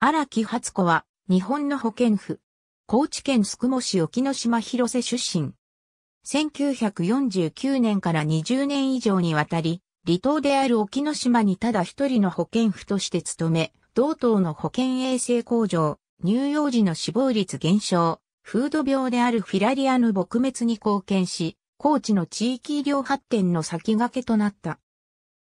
荒木初子は、日本の保健婦。高知県宿毛市沖ノ島広瀬出身。1949年から20年以上にわたり、離島である沖ノ島にただ一人の保健婦として勤め、同島の保健衛生工場、乳幼児の死亡率減少、風土病であるフィラリアの撲滅に貢献し、高知の地域医療発展の先駆けとなった。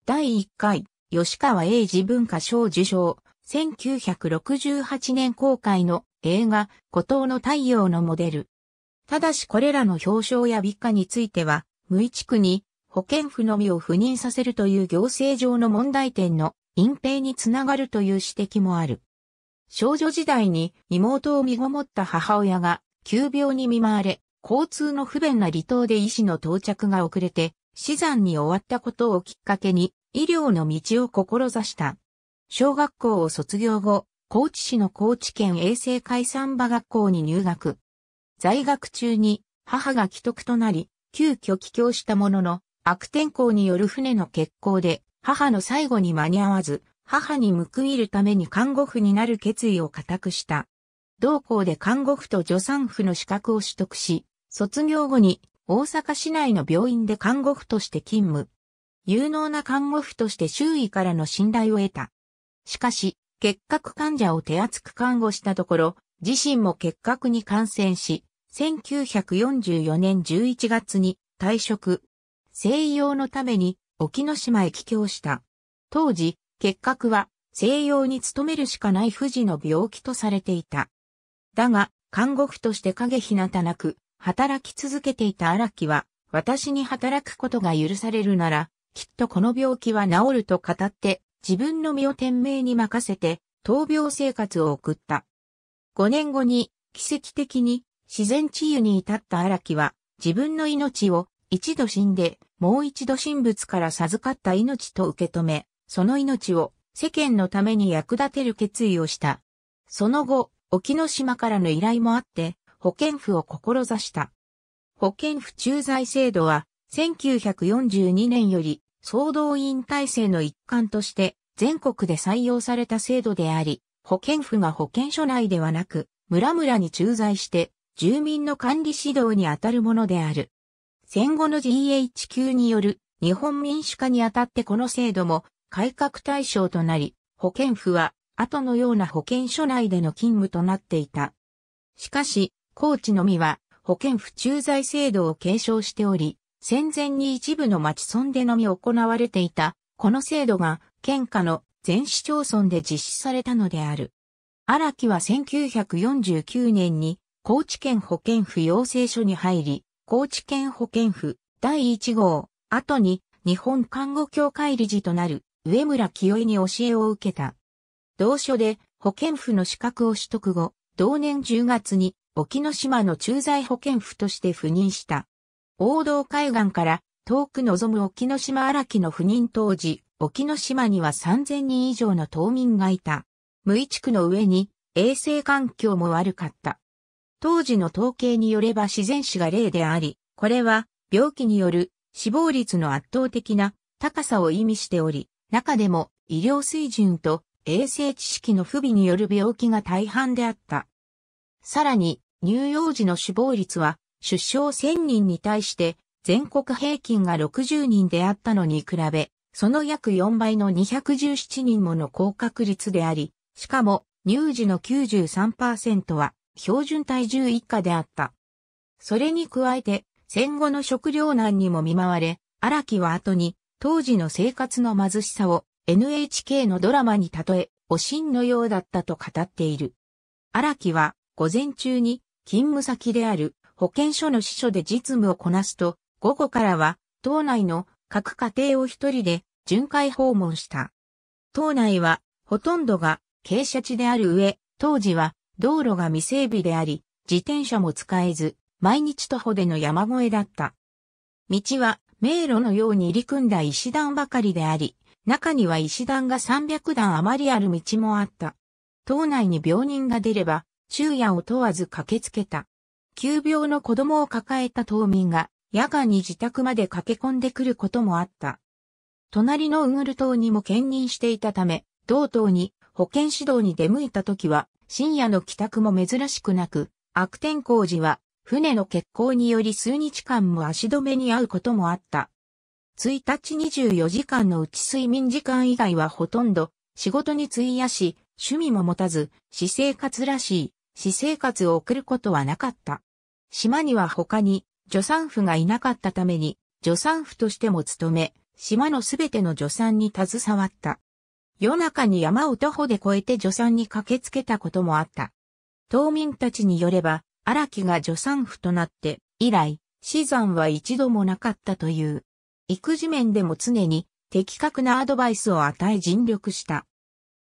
第1回、吉川英治文化賞受賞。1968年公開の映画、孤島の太陽のモデル。ただしこれらの表彰や美化については、無一区に保健府のみを赴任させるという行政上の問題点の隠蔽につながるという指摘もある。少女時代に妹を身ごもった母親が急病に見舞われ、交通の不便な離島で医師の到着が遅れて、死産に終わったことをきっかけに医療の道を志した。小学校を卒業後、高知市の高知県衛生海産場学校に入学。在学中に母が既得となり、急遽帰郷したものの、悪天候による船の欠航で、母の最後に間に合わず、母に報いるために看護婦になる決意を固くした。同校で看護婦と助産婦の資格を取得し、卒業後に大阪市内の病院で看護婦として勤務。有能な看護婦として周囲からの信頼を得た。しかし、結核患者を手厚く看護したところ、自身も結核に感染し、1944年11月に退職。西洋のために沖野島へ帰郷した。当時、結核は西洋に勤めるしかない富士の病気とされていた。だが、看護婦として影ひなたなく、働き続けていた荒木は、私に働くことが許されるなら、きっとこの病気は治ると語って、自分の身を天命に任せて、闘病生活を送った。5年後に、奇跡的に、自然治癒に至った荒木は、自分の命を、一度死んで、もう一度神仏から授かった命と受け止め、その命を、世間のために役立てる決意をした。その後、沖ノ島からの依頼もあって、保健婦を志した。保健婦駐在制度は、1942年より総動員体制の一環として全国で採用された制度であり、保健府が保健所内ではなく、村々に駐在して住民の管理指導に当たるものである。戦後の GHQ による日本民主化にあたってこの制度も改革対象となり、保健府は後のような保健所内での勤務となっていた。しかし、高知のみは保健府駐在制度を継承しており、戦前に一部の町村でのみ行われていた、この制度が、県下の全市町村で実施されたのである。荒木は1949年に、高知県保健府養成所に入り、高知県保健府第1号、後に日本看護協会理事となる上村清江に教えを受けた。同所で保健府の資格を取得後、同年10月に沖ノ島の駐在保健府として赴任した。王道海岸から遠く望む沖ノ島荒木の赴任当時、沖ノ島には3000人以上の島民がいた。無意地区の上に衛生環境も悪かった。当時の統計によれば自然死が例であり、これは病気による死亡率の圧倒的な高さを意味しており、中でも医療水準と衛生知識の不備による病気が大半であった。さらに、乳幼児の死亡率は出生1000人に対して全国平均が60人であったのに比べ、その約4倍の217人もの高確率であり、しかも乳児の93%は標準体重以下であった。それに加えて戦後の食糧難にも見舞われ、荒木は後に当時の生活の貧しさを NHK のドラマに例え、おしんのようだったと語っている。荒木は午前中に勤務先である保健所の支所で実務をこなすと、午後からは、島内の各家庭を一人で巡回訪問した。島内は、ほとんどが傾斜地である上、当時は道路が未整備であり、自転車も使えず、毎日徒歩での山越えだった。道は迷路のように入り組んだ石段ばかりであり、中には石段が300段余りある道もあった。島内に病人が出れば、昼夜を問わず駆けつけた。急病の子供を抱えた島民が夜間に自宅まで駆け込んでくることもあった。隣のウグル島にも兼任していたため、同島に保健指導に出向いた時は深夜の帰宅も珍しくなく、悪天候時は船の欠航により数日間も足止めに遭うこともあった。1日24時間のうち睡眠時間以外はほとんど仕事に費やし、趣味も持たず、私生活らしい私生活を送ることはなかった。島には他に助産婦がいなかったために助産婦としても務め、島のすべての助産に携わった。夜中に山を徒歩で越えて助産に駆けつけたこともあった。島民たちによれば、荒木が助産婦となって、以来、死産は一度もなかったという。育児面でも常に的確なアドバイスを与え尽力した。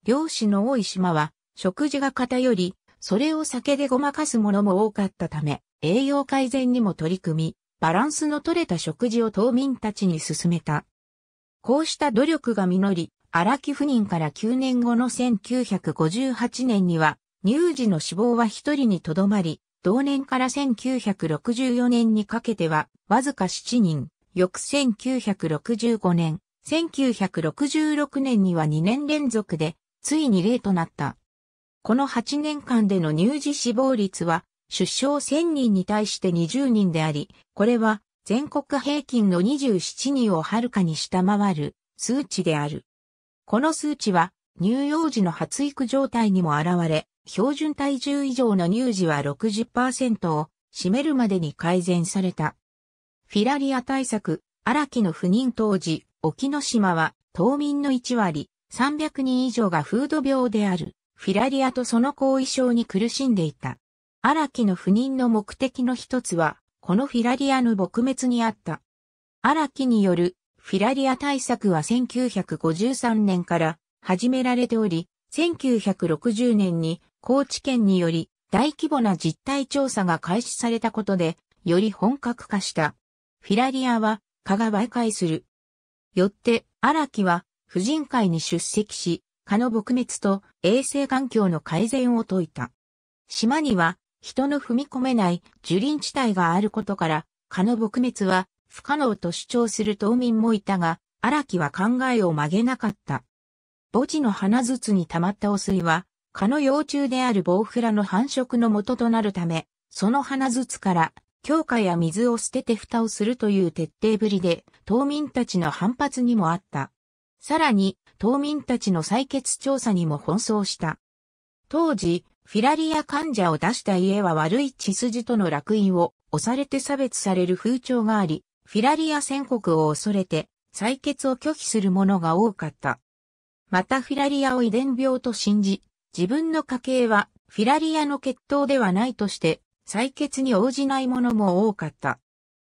漁師の多い島は、食事が偏り、それを酒でごまかすものも多かったため、栄養改善にも取り組み、バランスの取れた食事を島民たちに進めた。こうした努力が実り、荒木赴任から9年後の1958年には、乳児の死亡は1人にとどまり、同年から1964年にかけては、わずか7人、翌1965年、1966年には2年連続で、ついに例となった。この8年間での乳児死亡率は出生1000人に対して20人であり、これは全国平均の27人をはるかに下回る数値である。この数値は乳幼児の発育状態にも現れ、標準体重以上の乳児は60%を占めるまでに改善された。フィラリア対策、荒木の不妊当時、沖ノ島は島民の1割、300人以上がフード病である。フィラリアとその後遺症に苦しんでいた。荒木の不妊の目的の一つは、このフィラリアの撲滅にあった。荒木によるフィラリア対策は1953年から始められており、1960年に高知県により大規模な実態調査が開始されたことで、より本格化した。フィラリアは蚊が媒介する。よって、荒木は婦人会に出席し、蚊の撲滅と衛生環境の改善を説いた。島には人の踏み込めない樹林地帯があることから、蚊の撲滅は不可能と主張する島民もいたが、荒木は考えを曲げなかった。墓地の花筒に溜まった汚水は、蚊の幼虫であるボウフラの繁殖の元となるため、その花筒から強化や水を捨てて蓋をするという徹底ぶりで、島民たちの反発にもあった。さらに、島民たちの採血調査にも奔走した。当時、フィラリア患者を出した家は悪い血筋との落印を押されて差別される風潮があり、フィラリア宣告を恐れて採血を拒否する者が多かった。またフィラリアを遺伝病と信じ、自分の家系はフィラリアの血統ではないとして採血に応じない者も多かった。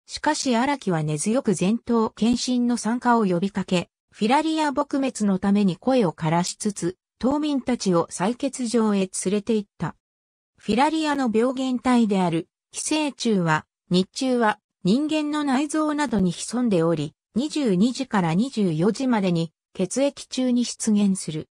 しかし荒木は根強く前頭検診の参加を呼びかけ、フィラリア撲滅のために声を枯らしつつ、島民たちを採血場へ連れて行った。フィラリアの病原体である寄生虫は、日中は人間の内臓などに潜んでおり、22時から24時までに血液中に出現する。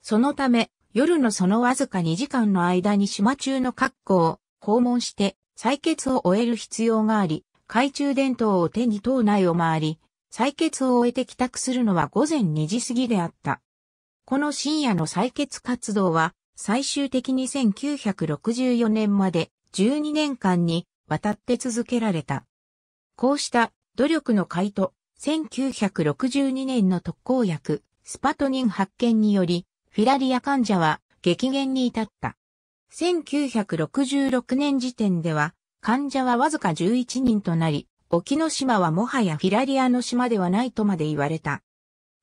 そのため、夜のそのわずか2時間の間に島中の格好を訪問して採血を終える必要があり、懐中電灯を手に島内を回り、採血を終えて帰宅するのは午前2時過ぎであった。この深夜の採血活動は、最終的に1964年まで12年間にわたって続けられた。こうした努力の回と、1962年の特効薬、スパトニン発見により、フィラリア患者は激減に至った。1966年時点では、患者はわずか11人となり、沖ノ島はもはやフィラリアの島ではないとまで言われた。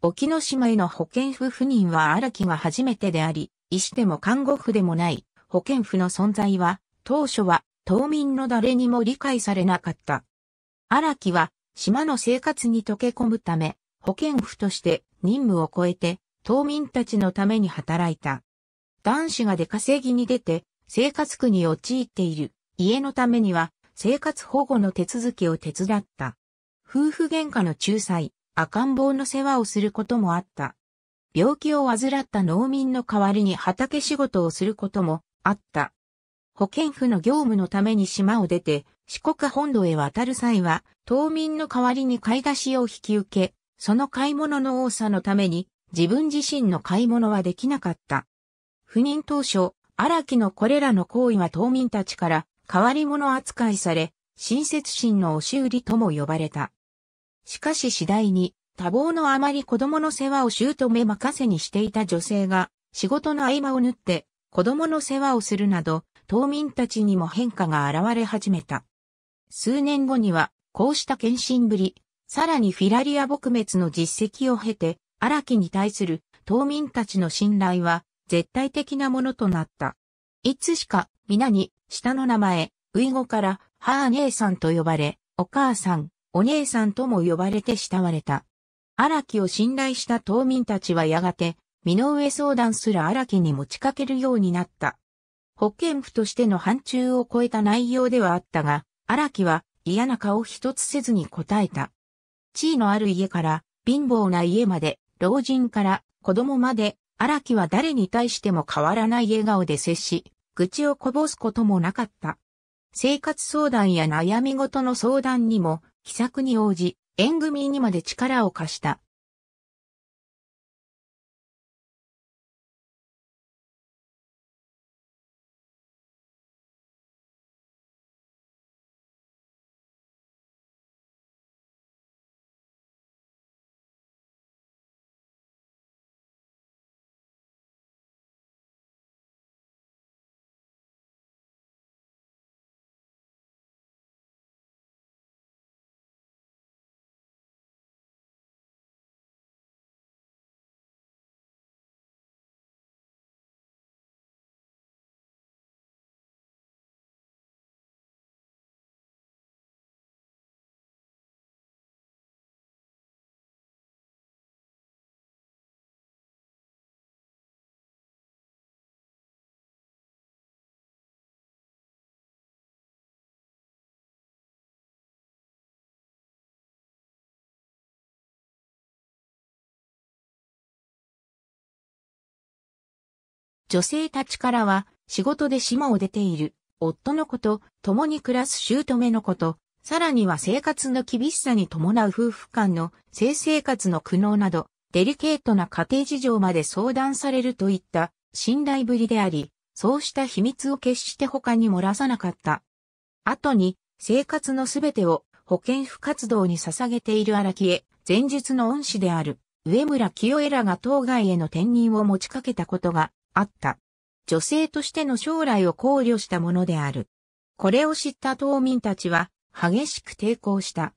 沖ノ島への保健婦不妊は荒木が初めてであり、医師でも看護婦でもない保健婦の存在は、当初は島民の誰にも理解されなかった。荒木は島の生活に溶け込むため、保健婦として任務を超えて、島民たちのために働いた。男子が出稼ぎに出て、生活苦に陥っている家のためには生活保護の手続きを手伝った。夫婦喧嘩の仲裁、赤ん坊の世話をすることもあった。病気を患った農民の代わりに畑仕事をすることもあった。保健婦の業務のために島を出て四国本土へ渡る際は、島民の代わりに買い出しを引き受け、その買い物の多さのために自分自身の買い物はできなかった。不妊当初、荒木のこれらの行為は島民たちから変わり者扱いされ、親切心の押し売りとも呼ばれた。しかし次第に、多忙のあまり子供の世話を姑任せにしていた女性が、仕事の合間を縫って子供の世話をするなど、島民たちにも変化が現れ始めた。数年後には、こうした献身ぶり、さらにフィラリア撲滅の実績を経て、荒木に対する島民たちの信頼は絶対的なものとなった。いつしか皆に下の名前、ウイゴから、母姉さんと呼ばれ、お母さん、お姉さんとも呼ばれて慕われた。荒木を信頼した島民たちはやがて、身の上相談すら荒木に持ちかけるようになった。保健婦としての範疇を超えた内容ではあったが、荒木は嫌な顔一つせずに答えた。地位のある家から、貧乏な家まで、老人から子供まで、荒木は誰に対しても変わらない笑顔で接し、愚痴をこぼすこともなかった。生活相談や悩み事の相談にも気さくに応じ、縁組にまで力を貸した。女性たちからは、仕事で島を出ている、夫のこと、共に暮らす姑のこと、さらには生活の厳しさに伴う夫婦間の性生活の苦悩など、デリケートな家庭事情まで相談されるといった信頼ぶりであり、そうした秘密を決して他に漏らさなかった。後に、生活のすべてを保健婦活動に捧げている荒木へ、前述の恩師である、上村清江らが当該への転任を持ちかけたことがあった。女性としての将来を考慮したものである。これを知った島民たちは激しく抵抗した。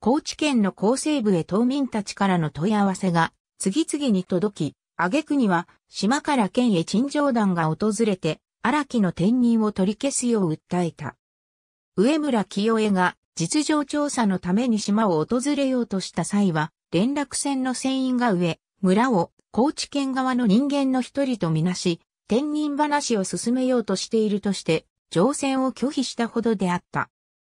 高知県の厚生部へ島民たちからの問い合わせが次々に届き、挙句には島から県へ陳情団が訪れて荒木の転任を取り消すよう訴えた。上村清江が実情調査のために島を訪れようとした際は、連絡船の船員が上、村を高知県側の人間の一人とみなし、天人話を進めようとしているとして、乗船を拒否したほどであった。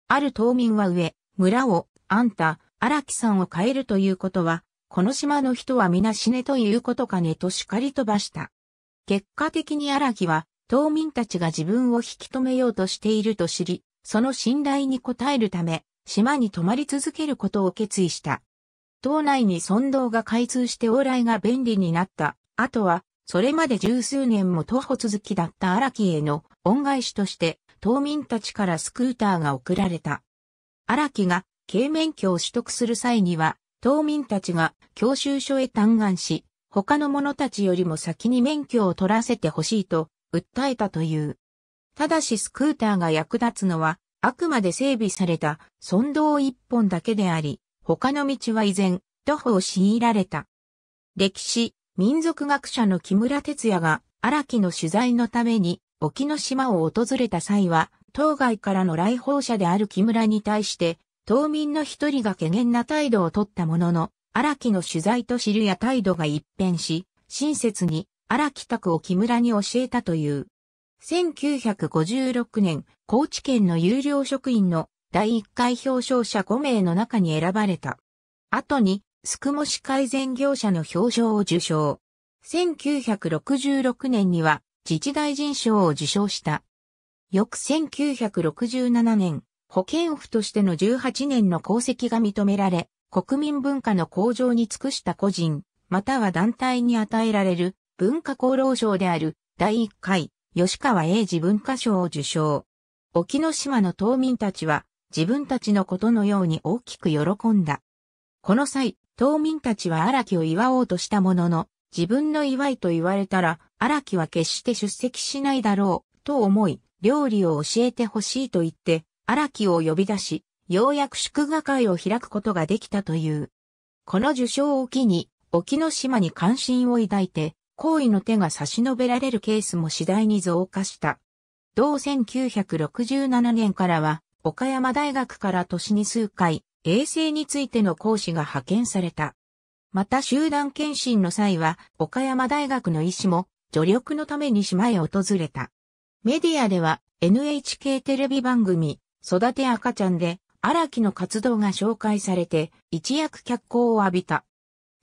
ある島民は上、村を、あんた、荒木さんを変えるということは、この島の人は皆死ねということかねと叱り飛ばした。結果的に荒木は、島民たちが自分を引き止めようとしていると知り、その信頼に応えるため、島に泊まり続けることを決意した。島内に村道が開通して往来が便利になった。あとは、それまで十数年も徒歩続きだった荒木への恩返しとして、島民たちからスクーターが送られた。荒木が軽免許を取得する際には、島民たちが教習所へ嘆願し、他の者たちよりも先に免許を取らせてほしいと訴えたという。ただしスクーターが役立つのは、あくまで整備された村道一本だけであり、他の道は依然、徒歩を強いられた。歴史、民族学者の木村哲也が荒木の取材のために沖の島を訪れた際は、当該からの来訪者である木村に対して、島民の一人が怪訝な態度をとったものの、荒木の取材と知るや態度が一変し、親切に荒木宅を木村に教えたという。1956年、高知県の有料職員の第1回表彰者5名の中に選ばれた。後に、宿毛市改善業者の表彰を受賞。1966年には自治大臣賞を受賞した。翌1967年、保健府としての18年の功績が認められ、国民文化の向上に尽くした個人、または団体に与えられる文化功労賞である第1回吉川英治文化賞を受賞。沖ノ島の島民たちは自分たちのことのように大きく喜んだ。この際、島民たちは荒木を祝おうとしたものの、自分の祝いと言われたら、荒木は決して出席しないだろう、と思い、料理を教えてほしいと言って、荒木を呼び出し、ようやく祝賀会を開くことができたという。この受賞を機に、沖の島に関心を抱いて、行為の手が差し伸べられるケースも次第に増加した。同1967年からは、岡山大学から年に数回、衛生についての講師が派遣された。また集団検診の際は、岡山大学の医師も、助力のために島へ訪れた。メディアでは、NHK テレビ番組、育て赤ちゃんで、荒木の活動が紹介されて、一躍脚光を浴びた。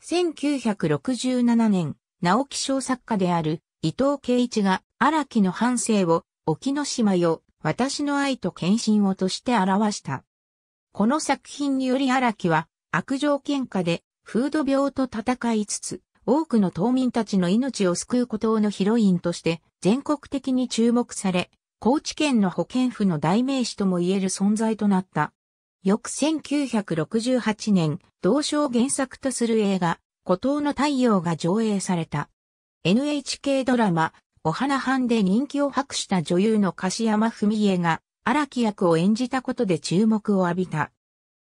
1967年、直木賞作家である伊藤圭一が荒木の半生を沖ノ島よ私の愛と献身をとして表した。この作品により荒木は、悪条喧嘩で、風土病と戦いつつ、多くの島民たちの命を救うことのヒロインとして、全国的に注目され、高知県の保健府の代名詞とも言える存在となった。翌1968年、同賞原作とする映画、孤島の太陽が上映された。NHK ドラマ、お花班で人気を博した女優の柏山文江が、荒木役を演じたことで注目を浴びた。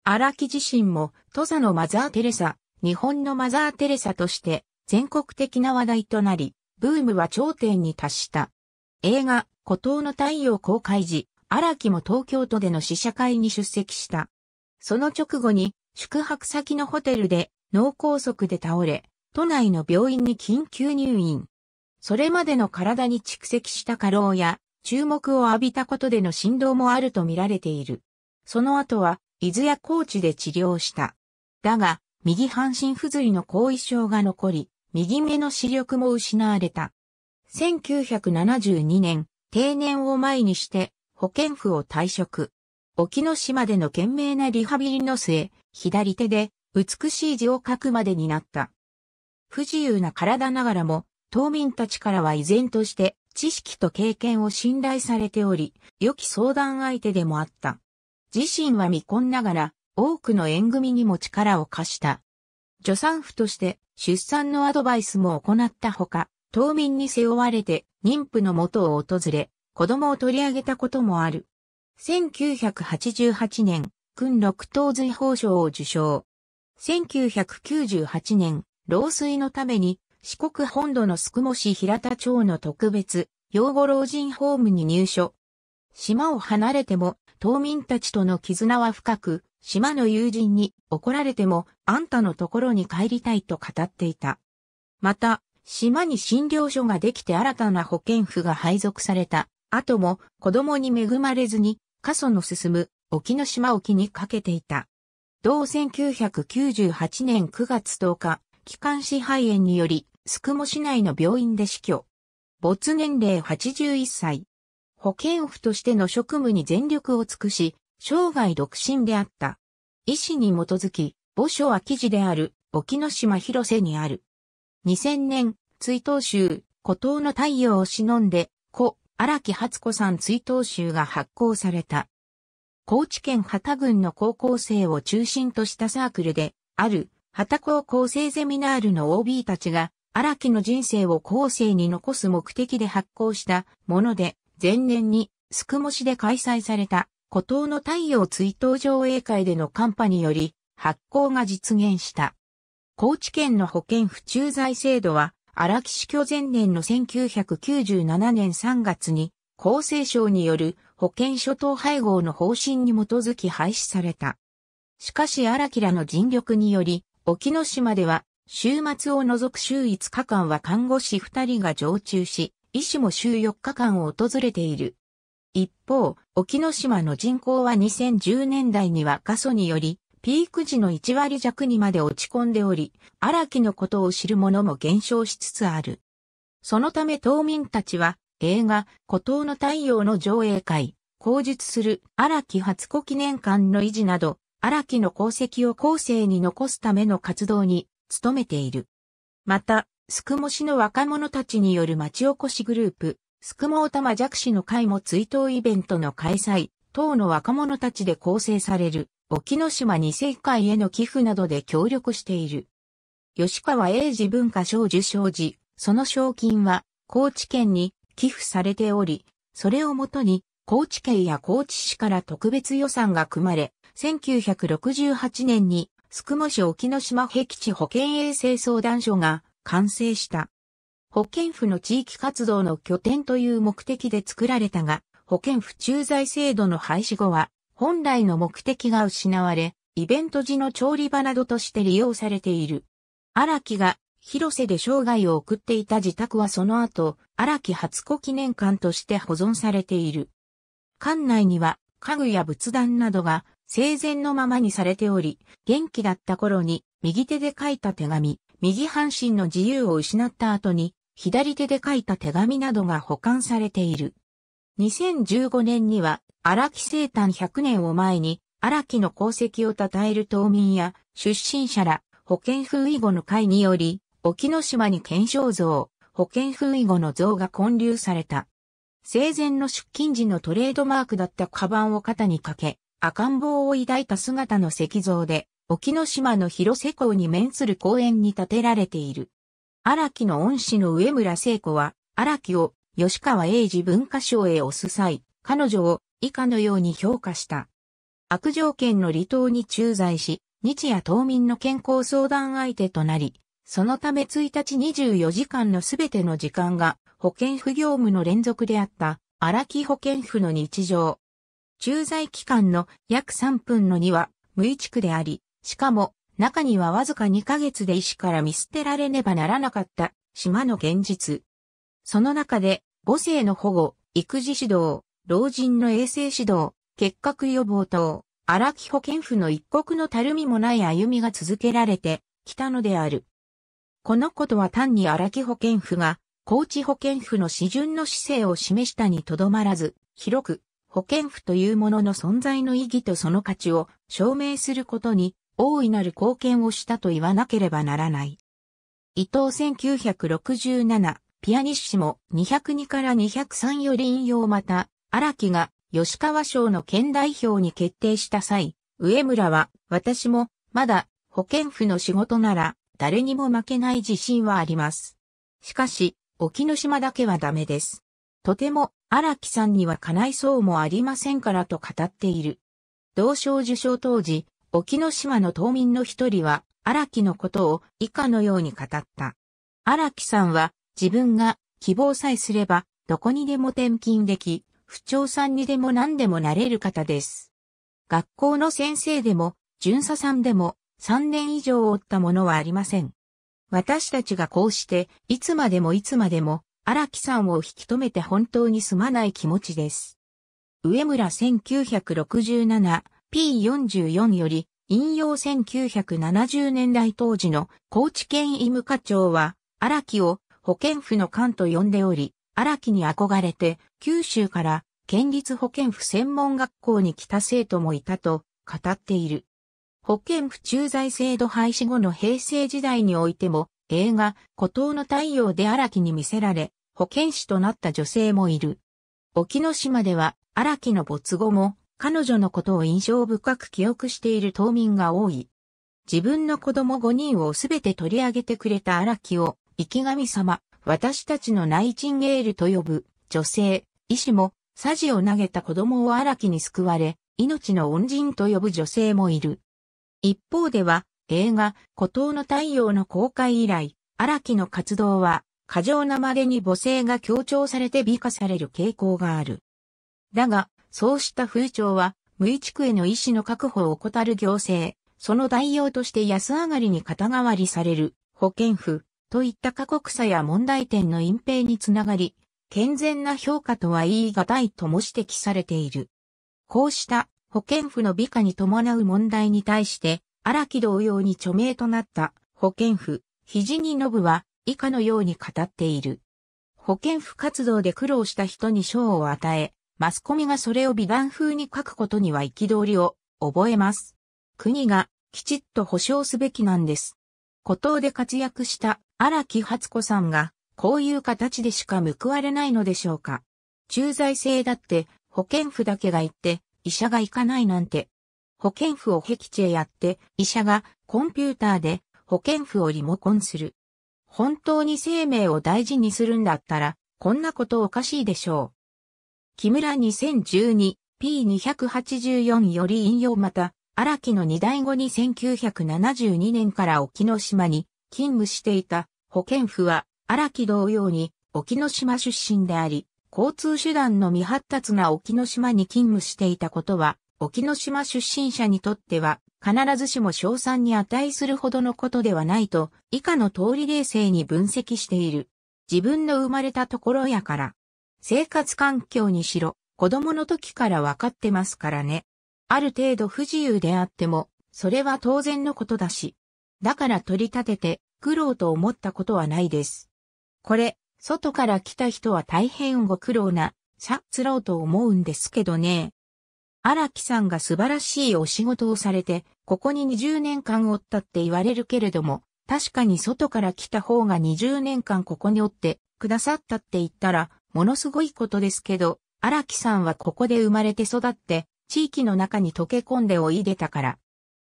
荒木自身も、土佐のマザー・テレサ、日本のマザー・テレサとして、全国的な話題となり、ブームは頂点に達した。映画、孤島の太陽公開時、荒木も東京都での試写会に出席した。その直後に、宿泊先のホテルで脳梗塞で倒れ、都内の病院に緊急入院。それまでの体に蓄積した過労や注目を浴びたことでの振動もあると見られている。その後は、伊豆や高知で治療した。だが、右半身不随の後遺症が残り、右目の視力も失われた。1972年、定年を前にして保健婦を退職。沖ノ島での懸命なリハビリの末、左手で美しい字を書くまでになった。不自由な体ながらも島民たちからは依然として知識と経験を信頼されており、良き相談相手でもあった。自身は未婚ながら、多くの縁組にも力を貸した。助産婦として出産のアドバイスも行ったほか、島民に背負われて妊婦の元を訪れ、子供を取り上げたこともある。1988年、訓六等随法賞を受賞。1998年、老衰のために四国本土の宿毛市平田町の特別養護老人ホームに入所。島を離れても、島民たちとの絆は深く、島の友人に怒られても、あんたのところに帰りたいと語っていた。また、島に診療所ができて新たな保健婦が配属された。後も子供に恵まれずに、過疎の進む沖の島沖にかけていた。同1998年9月10日、気管支肺炎により、宿毛市内の病院で死去。没年齢81歳。保健婦としての職務に全力を尽くし、生涯独身であった。医師に基づき、墓所は記事である、沖ノ島広瀬にある。2000年、追悼集、孤島の太陽を忍んで、故、荒木初子さん追悼集が発行された。高知県旗郡の高校生を中心としたサークルで、ある、畑高校生ゼミナールの OB たちが、荒木の人生を後世に残す目的で発行したもので、前年に、宿も市で開催された、孤島の太陽追悼上映会でのカンパにより、発行が実現した。高知県の保険不駐在制度は、荒木死去前年の1997年3月に、厚生省による保険諸島配合の方針に基づき廃止された。しかし荒木らの尽力により、沖ノ島では、週末を除く週5日間は看護師2人が常駐し、医師も週4日間を訪れている。一方、沖ノ島の人口は2010年代には過疎により、ピーク時の1割弱にまで落ち込んでおり、荒木のことを知る者も減少しつつある。そのため島民たちは、映画、孤島の太陽の上映会、口述する荒木初子記念館の維持など、荒木の功績を後世に残すための活動に努めている。また、宿毛市の若者たちによる町おこしグループ、宿毛玉弱視の会も追悼イベントの開催、等の若者たちで構成される、沖ノ島二世会への寄付などで協力している。吉川英治文化賞受賞時、その賞金は、高知県に寄付されており、それをもとに、高知県や高知市から特別予算が組まれ、1968年に、宿毛市沖ノ島壁地保健衛生相談所が完成した。保健府の地域活動の拠点という目的で作られたが、保健府駐在制度の廃止後は、本来の目的が失われ、イベント時の調理場などとして利用されている。荒木が広瀬で生涯を送っていた自宅はその後、荒木初子記念館として保存されている。館内には家具や仏壇などが生前のままにされており、元気だった頃に右手で書いた手紙、右半身の自由を失った後に左手で書いた手紙などが保管されている。2015年には荒木生誕100年を前に荒木の功績を称える島民や出身者ら保健風囲護の会により、沖ノ島に検証像、保健風囲護の像が建立された。生前の出勤時のトレードマークだったカバンを肩にかけ、赤ん坊を抱いた姿の石像で、沖ノ島の広瀬港に面する公園に建てられている。荒木の恩師の上村聖子は、荒木を吉川英治文化賞へ推す際、彼女を以下のように評価した。悪条件の離島に駐在し、日夜島民の健康相談相手となり、そのため1日24時間のすべての時間が保健婦業務の連続であった荒木保健婦の日常。駐在期間の約3分の2は無一地区であり、しかも中にはわずか2ヶ月で医師から見捨てられねばならなかった島の現実。その中で母性の保護、育児指導、老人の衛生指導、結核予防等、荒木保健婦の一刻のたるみもない歩みが続けられてきたのである。このことは単に荒木保健婦が高知保健府の市順の姿勢を示したにとどまらず、広く保健府というものの存在の意義とその価値を証明することに大いなる貢献をしたと言わなければならない。伊藤1967、ピアニッシモ202から203より引用また、荒木が吉川省の県代表に決定した際、上村は私もまだ保健府の仕事なら誰にも負けない自信はあります。しかし、沖ノ島だけはダメです。とても荒木さんには叶いそうもありませんからと語っている。同賞受賞当時、沖ノ島の島民の一人は荒木のことを以下のように語った。荒木さんは自分が希望さえすればどこにでも転勤でき、不調さんにでも何でもなれる方です。学校の先生でも、巡査さんでも、3年以上おったものはありません。私たちがこうして、いつまでもいつまでも、荒木さんを引き止めて本当にすまない気持ちです。上村 1967P44 より、引用1970年代当時の高知県医務課長は、荒木を保健府の官と呼んでおり、荒木に憧れて、九州から県立保健府専門学校に来た生徒もいたと語っている。保険府駐在制度廃止後の平成時代においても、映画、孤島の太陽で荒木に見せられ、保健師となった女性もいる。沖ノ島では、荒木の没後も、彼女のことを印象深く記憶している島民が多い。自分の子供5人をすべて取り上げてくれた荒木を、生き神様、私たちのナイチンゲールと呼ぶ、女性、医師も、サジを投げた子供を荒木に救われ、命の恩人と呼ぶ女性もいる。一方では、映画、孤島の太陽の公開以来、荒木の活動は、過剰なまでに母性が強調されて美化される傾向がある。だが、そうした風潮は、無意地区への意思の確保を怠る行政、その代用として安上がりに肩代わりされる保健府といった過酷さや問題点の隠蔽につながり、健全な評価とは言い難いとも指摘されている。こうした保健婦の美化に伴う問題に対して、荒木同様に著名となった保健婦、肘に信は以下のように語っている。保健婦活動で苦労した人に賞を与え、マスコミがそれを美談風に書くことには憤りを覚えます。国がきちっと保障すべきなんです。孤島で活躍した荒木初子さんが、こういう形でしか報われないのでしょうか。駐在制だって保健婦だけが言って、医者が行かないなんて。保健婦を僻地へやって、医者がコンピューターで保健婦をリモコンする。本当に生命を大事にするんだったら、こんなことおかしいでしょう。木村 2012P284 より引用また、荒木の二代後に1972年から沖ノ島に勤務していた保健婦は荒木同様に沖ノ島出身であり、交通手段の未発達が沖ノ島に勤務していたことは、沖ノ島出身者にとっては、必ずしも賞賛に値するほどのことではないと、以下の通り冷静に分析している。自分の生まれたところやから、生活環境にしろ、子供の時から分かってますからね。ある程度不自由であっても、それは当然のことだし。だから取り立てて、苦労と思ったことはないです。これ、外から来た人は大変ご苦労な、さ、つろうと思うんですけどね。荒木さんが素晴らしいお仕事をされて、ここに20年間おったって言われるけれども、確かに外から来た方が20年間ここにおってくださったって言ったら、ものすごいことですけど、荒木さんはここで生まれて育って、地域の中に溶け込んでおいでたから。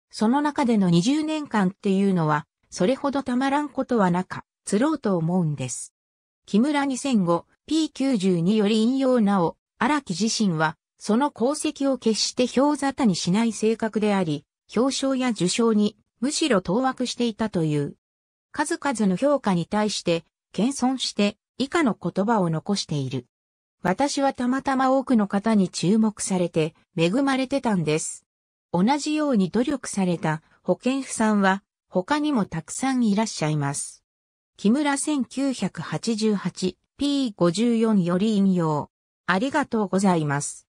その中での20年間っていうのは、それほどたまらんことはなか、釣ろうと思うんです。木村 2005P92 より引用なお、荒木自身は、その功績を決して表沙汰にしない性格であり、表彰や受賞に、むしろ当惑していたという。数々の評価に対して、謙遜して、以下の言葉を残している。私はたまたま多くの方に注目されて、恵まれてたんです。同じように努力された保健婦さんは、他にもたくさんいらっしゃいます。木村 1988P54 より引用。ありがとうございます。